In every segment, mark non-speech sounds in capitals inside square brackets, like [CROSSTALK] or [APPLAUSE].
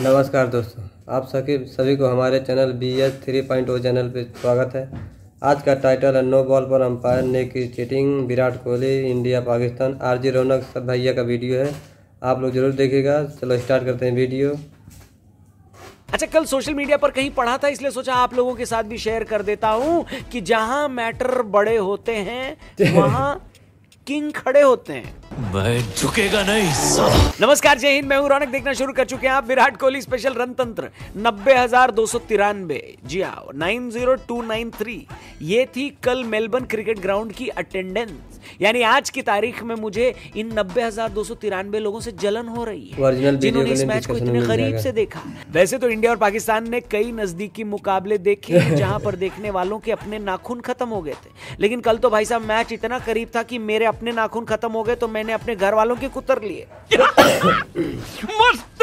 नमस्कार दोस्तों आप सभी सभी को हमारे channel B S three point O channel पर स्वागत है आज का टाइटल है नो बॉल पर अंपायर ने की cheating Virat Kohli India Pakistan RG Raunak सब भैया का वीडियो है आप लोग जरूर देखिएगा चलो स्टार्ट करते हैं वीडियो अच्छा कल सोशल मीडिया पर कहीं पढ़ा था इसलिए सोचा आप लोगों के साथ भी शेयर कर देता हूँ कि जहाँ मैटर बड़े होते हैं [LAUGHS] वहाँ किंग खड़े होते हैं मैं झुकेगा नहीं नमस्कार जय हिंद मैं हूं रौनक देखना शुरू कर चुके हैं आप विराट कोहली स्पेशल रणतंत्र नब्बे हजार दो सौ तिरानबे जी हाँ nine zero two nine three ये थी कल मेलबर्न क्रिकेट ग्राउंड की अटेंडेंस यानी आज की तारीख में मुझे इन नब्बे हजार दो सौ तिरानबे लोगों से जलन हो रही है जिन्होंने इस मैच को इतने करीब से देखा वैसे तो इंडिया और पाकिस्तान ने कई नजदीकी मुकाबले देखे [LAUGHS] जहां पर देखने वालों के अपने नाखून खत्म हो गए थे लेकिन कल तो भाई साहब मैच इतना करीब था कि मेरे अपने नाखून खत्म हो गए तो मैंने अपने घर वालों के कुतर लिए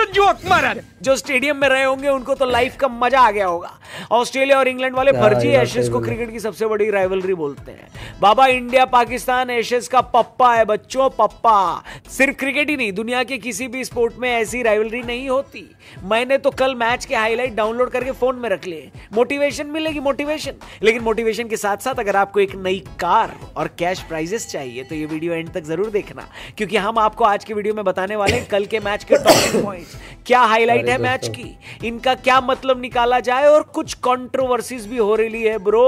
तो जोक मारा जो स्टेडियम में रहे होंगे उनको तो लाइफ का मजा आ गया होगा ऑस्ट्रेलिया और इंग्लैंड वाले हाँ, फर्जी एशेज को क्रिकेट की सबसे बड़ी राइवलरी बोलते हैं बाबा इंडिया पाकिस्तान एशेज का पप्पा है बच्चों पप्पा सिर्फ क्रिकेट ही नहीं दुनिया के किसी भी स्पोर्ट में ऐसी राइवलरी नहीं होती मैंने तो कल मैच के हाईलाइट डाउनलोड करके फोन में रख लिए मोटिवेशन मिलेगी मोटिवेशन लेकिन मोटिवेशन के साथ साथ अगर आपको एक नई कार और कैश प्राइजेस चाहिए तो ये वीडियो एंड तक जरूर देखना क्योंकि हम आपको आज के वीडियो में बताने वाले कल के मैच के टॉपिक पॉइंट क्या हाईलाइट है मैच की इनका क्या मतलब निकाला जाए और कुछ कंट्रोवर्सीज भी हो रही है ब्रो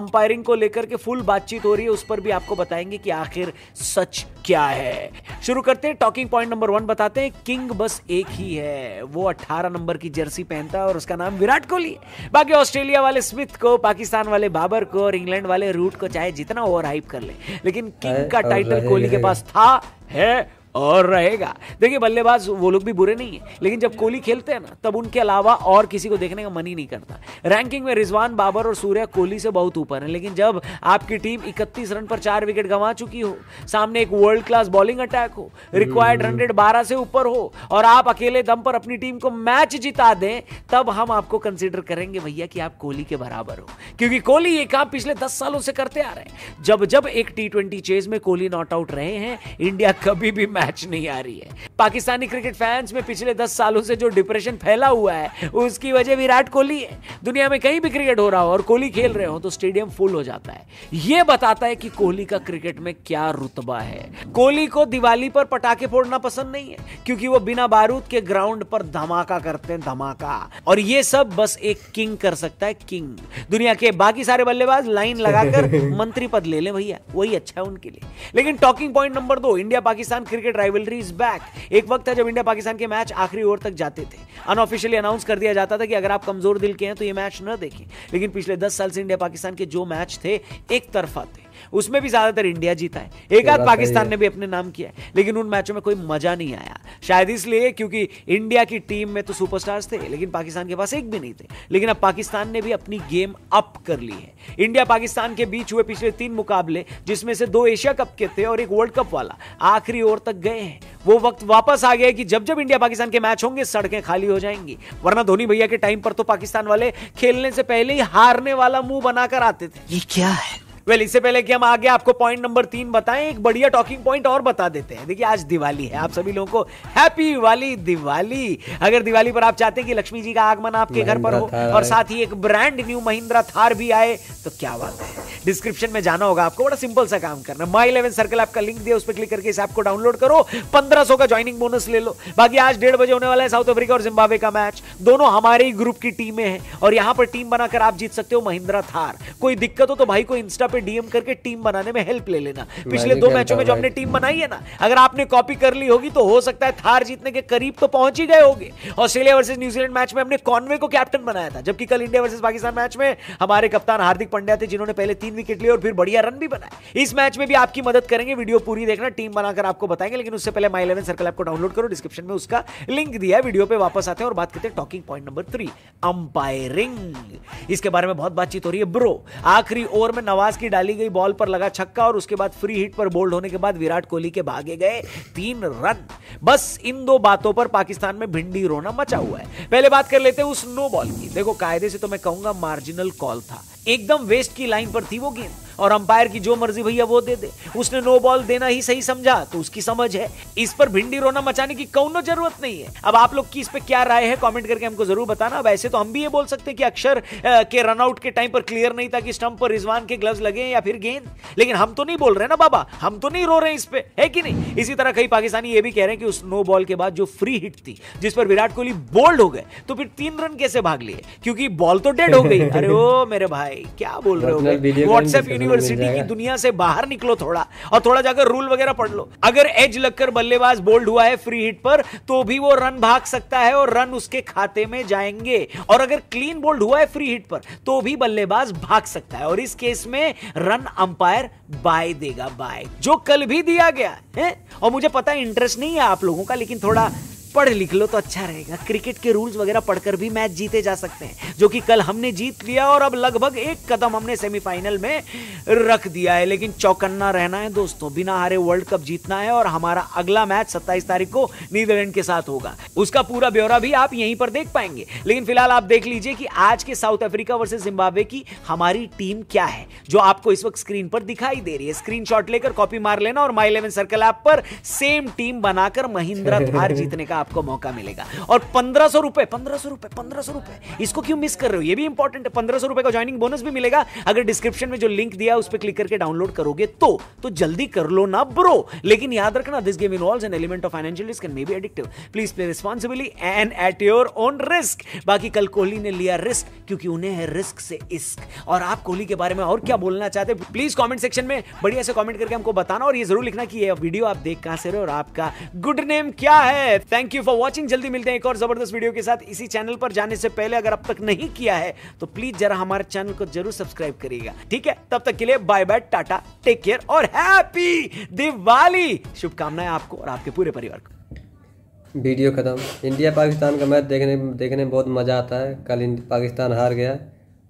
अंपायरिंग को लेकर के फुल बातचीत हो रही है उस पर भी आपको बताएंगे कि आखिर सच क्या है शुरू करते हैं टॉकिंग पॉइंट नंबर वन बताते हैं किंग बस एक ही है वो अट्ठारह नंबर की जर्सी पहनता है और उसका नाम विराट कोहली बाकी ऑस्ट्रेलिया वाले स्मिथ को पाकिस्तान वाले बाबर को और इंग्लैंड वाले रूट को चाहे जितना ओवर हाइप कर ले लेकिन किंग का टाइटल कोहली के पास था है और रहेगा देखिए बल्लेबाज वो लोग भी बुरे नहीं है लेकिन जब कोहली खेलते हैं ना तब उनके अलावा और किसी को देखने का मन ही नहीं करता रैंकिंग में रिजवान बाबर और सूर्य कोहली से बहुत ऊपर है लेकिन जब आपकी टीम इकतीस रन पर चार विकेट गंवा चुकी हो सामने एक वर्ल्ड क्लास बॉलिंग अटैक हो रिक्वायर्ड हंड्रेड हम्म। बारह से ऊपर हो और आप अकेले दम पर अपनी टीम को मैच जिता दें तब हम आपको कंसिडर करेंगे भैया कि आप कोहली के बराबर हो क्योंकि कोहली ये काम पिछले दस सालों से करते आ रहे हैं जब जब एक टी ट्वेंटी चेज में कोहली नॉट आउट रहे हैं इंडिया कभी भी मैच मैच नहीं आ रही है पाकिस्तानी क्रिकेट फैंस में पिछले दस सालों से जो डिप्रेशन फैला हुआ है उसकी वजह विराट कोहली है दुनिया में कहीं भी क्रिकेट हो रहा हो और कोहली खेल रहे हो तो स्टेडियम फुल हो जाता है यह बताता है कि कोहली का क्रिकेट में क्या रुतबा है कोहली को दिवाली पर पटाखे फोड़ना पसंद नहीं है क्योंकि वो बिना बारूद के ग्राउंड पर धमाका करते हैं धमाका और ये सब बस एक किंग कर सकता है किंग दुनिया के बाकी सारे बल्लेबाज लाइन लगाकर [LAUGHS] मंत्री पद ले लें भैया वही अच्छा है उनके लिए लेकिन टॉकिंग पॉइंट नंबर दो India Pakistan cricket rivalry is back एक वक्त था जब इंडिया पाकिस्तान के मैच आखिरी ओवर तक जाते थे अनऑफिशियली अनाउंस कर दिया जाता था कि अगर आप कमजोर दिल के हैं तो ये मैच न देखें लेकिन पिछले दस साल से इंडिया पाकिस्तान के जो मैच थे एक तरफा थे उसमें भी ज्यादातर इंडिया जीता है एक आध पाकिस्तान ने भी अपने नाम किया है लेकिन उन मैचों में कोई मजा नहीं आया शायद इसलिए क्योंकि इंडिया की टीम में तो सुपरस्टार्स थे लेकिन पाकिस्तान के पास एक भी नहीं थे लेकिन अब पाकिस्तान ने भी अपनी गेम अप कर ली है इंडिया पाकिस्तान के बीच हुए पिछले तीन मुकाबले जिसमें से दो एशिया कप के थे और एक वर्ल्ड कप वाला आखिरी ओवर तक गए हैं वो वक्त वापस आ गया कि जब जब इंडिया पाकिस्तान के मैच होंगे सड़कें खाली हो जाएंगी वरना धोनी भैया के टाइम पर तो पाकिस्तान वाले खेलने से पहले ही हारने वाला मुंह बनाकर आते थे ये क्या है वेल इससे पहले कि हम आगे आपको पॉइंट नंबर तीन बताएं एक बढ़िया टॉकिंग पॉइंट और बता देते हैं देखिए आज दिवाली है आप सभी लोगों को हैप्पी वाली दिवाली अगर दिवाली पर आप चाहते हैं कि लक्ष्मी जी का आगमन आपके घर पर हो और साथ ही एक ब्रांड न्यू महिंद्रा थार भी आए तो क्या बात है डिस्क्रिप्शन में जाना होगा आपको बड़ा सिंपल सा काम करना माई इलेवन सर्कल आपका लिंक दिया उस पर क्लिक करके इस ऐप को डाउनलोड करो पंद्रह का ज्वाइनिंग बोनस ले लो बाकी आज डेढ़ बजे होने वाला है साउथ अफ्रीका और जिम्बाब्वे का मैच दोनों हमारे ही ग्रुप की टीमें हैं और यहां पर टीम बनाकर आप जीत सकते हो महिंद्रा थार कोई दिक्कत हो तो भाई को इंस्टा पे डीएम करके टीम बनाने में हेल्प ले लेना पिछले दो मैचों में जो हमने टीम बनाई है ना अगर आपने कॉपी कर ली होगी तो हो सकता है थार जीतने के करीब तो पहुंच ही गए होगे ऑस्ट्रेलिया वर्सेज न्यूजीलैंड मैच में हमने कॉनवे को कैप्टन बनाया था जबकि कल इंडिया वर्सेज पाकिस्तान मैच में हमारे कप्तान हार्दिक पांड्या थे जिन्होंने पहले तीन विकेट लिए और फिर बढ़िया रन भी बनाए इस मैच में भी आपकी मदद करेंगे वीडियो पूरी देखना टीम बनाकर आपको बताएंगे लेकिन उससे पहले माई इलेवन सर्कल आपको डाउनलोड करो डिस्क्रिप्शन में उसका लिंक दिया है वीडियो पे वापस आते हैं और बात करते हैं talking point number three umpiring इसके बारे में बहुत बातचीत हो रही है ब्रो आखिरी ओवर में नवाज की की डाली गई बॉल पर लगा छक्का और उसके बाद फ्री हिट पर बोल्ड होने के बाद विराट कोहली के भागे गए तीन रन बस इन दो बातों पर पाकिस्तान में भिंडी रोना मचा हुआ है पहले बात कर लेते हैं उस नो बॉल की देखो कायदे से तो मैं कहूंगा मार्जिनल कॉल था एकदम वेस्ट की लाइन पर थी वो गेंद और अंपायर की जो मर्जी भैया वो दे दे उसने नो बॉल देना ही सही समझा तो उसकी समझ है इस पर भिंडी रोना मचाने की कौनो जरूरत नहीं है अब आप लोग की इस पर क्या राय है कमेंट करके हमको जरूर बताना अब ऐसे तो हम भी ये बोल सकते हैं कि अक्षर के रनआउट के टाइम पर क्लियर नहीं था कि स्टंप पर रिजवान के ग्लव्स लगे या फिर गेंद लेकिन हम तो नहीं बोल रहे ना बाबा हम तो नहीं रो रहे इस पे है कि नहीं इसी तरह कई पाकिस्तानी ये भी कह रहे हैं कि उस नो बॉल के बाद जो फ्री हिट थी जिस पर विराट कोहली बोल्ड हो गए तो फिर तीन रन कैसे भाग लिए क्योंकि बॉल तो डेड हो गई अरे ओ मेरे भाई भाई क्या बोल रहे हो व्हाट्सएप यूनिवर्सिटी की दुनिया से बाहर निकलो थोड़ा और थोड़ा जाकर रूल वगैरह पढ़ लो अगर एज लगकर बल्लेबाज बोल्ड हुआ है फ्री हिट पर तो भी वो रन भाग सकता है और रन उसके खाते में जाएंगे और अगर क्लीन बोल्ड हुआ है फ्री हिट पर तो भी बल्लेबाज भाग सकता है और इस केस में रन अंपायर बाय देगा बाय जो कल भी दिया गया है और मुझे पता इंटरेस्ट नहीं है आप लोगों का लेकिन थोड़ा पढ़ लिख लो तो अच्छा रहेगा क्रिकेट के रूल्स वगैरह पढ़कर भी मैच जीते जा सकते हैं जो कि कल हमने जीत लिया और अब लगभग एक कदम हमने सेमीफाइनल में रख दिया है लेकिन चौकन्ना रहना है दोस्तों बिना हारे वर्ल्ड कप जीतना है और हमारा अगला मैच सत्ताईस तारीख को नीदरलैंड के साथ होगा उसका पूरा ब्यौरा भी आप यहीं पर देख पाएंगे लेकिन फिलहाल आप देख लीजिए कि आज के साउथ अफ्रीका वर्सेज जिम्बाब्वे की हमारी टीम क्या है जो आपको इस वक्त स्क्रीन पर दिखाई दे रही है स्क्रीन लेकर कॉपी मार लेना और माई इलेवन सर्कल ऐप पर सेम टीम बनाकर महिंद्रा थार [LAUGHS] जीतने का आपको मौका मिलेगा और पंद्रह सौ रुपए पंद्रह सौ रुपए पंद्रह सौ रुपए इसको क्यों मिस कर रहे हो ये भी इंपॉर्टेंट है पंद्रह सौ रुपए का ज्वाइनिंग बोनस भी मिलेगा अगर डिस्क्रिप्शन में जो लिंक दिया उस पर क्लिक करके डाउनलोड करोगे तो तो जल्दी कर लो ना ब्रो लेकिन याद रखना this game involves an element of financial risk and may be addictive please play responsibly and at your own risk बाकी कल कोहली ने लिया रिस्क क्योंकि उन्हें है रिस्क से इश्क और आप कोहली के बारे में और क्या बोलना चाहते हैं प्लीज कमेंट सेक्शन में बढ़िया से कमेंट करके हमको बताना और ये जरूर लिखना कि ये वीडियो आप देख कहां से रहे हो और आपका गुड नेम क्या है thank you you for watching जल्दी मिलते हैं एक और जबरदस्त वीडियो के साथ इसी चैनल पर जाने से पहले अगर अब तक नहीं किया है तो प्लीज जरा हमारे चैनल को जरूर सब्सक्राइब करिएगा ठीक है तब तक के लिए bye bye Tata take care और हैप्पी दिवाली शुभकामनाएं आपको और आपके पूरे परिवार को वीडियो ख़त्म इंडिया पाकिस्तान का मैच देखने देखने में बहुत मज़ा आता है कल पाकिस्तान हार गया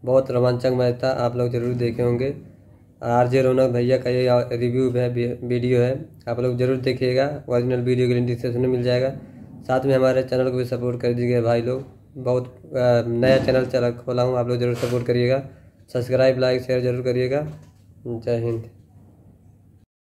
बहुत रोमांचक मैच था आप लोग ज़रूर देखे होंगे आर जे रौनक भैया का ये रिव्यू है वीडियो है आप लोग ज़रूर देखिएगा ओरिजिनल वीडियो के लिए डिस्क्रिप्शन में मिल जाएगा साथ में हमारे चैनल को भी सपोर्ट कर दीजिएगा भाई लोग बहुत नया चैनल चला खोला हूँ आप लोग ज़रूर सपोर्ट करिएगा सब्सक्राइब लाइक शेयर ज़रूर करिएगा जय हिंद